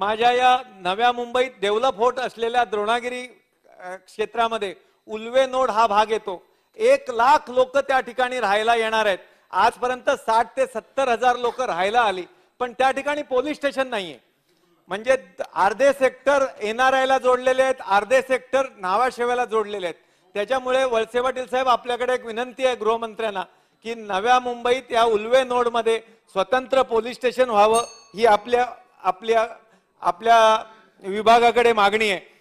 माझ्या या नव्या मुंबईत डेव्हलप होत असलेल्या द्रोणागिरी क्षेत्रामध्ये उल्वे नोड हा भाग येतो एक लाख लोक त्या ठिकाणी राहायला येणार आहेत आजपर्यंत साठ ते सत्तर हजार लोक राहायला आली पण त्या ठिकाणी पोलीस स्टेशन नाहीये म्हणजे अर्धे सेक्टर एन आर जोडलेले आहेत अर्धे सेक्टर नावाशेव्याला जोडलेले आहेत त्याच्यामुळे वळसे पाटील साहेब आपल्याकडे एक विनंती आहे गृहमंत्र्यांना की नव्या मुंबईत या उल्वे नोडमध्ये स्वतंत्र पोलीस स्टेशन व्हावं ही आपल्या आपल्या आपल्या विभागाकडे मागणी आहे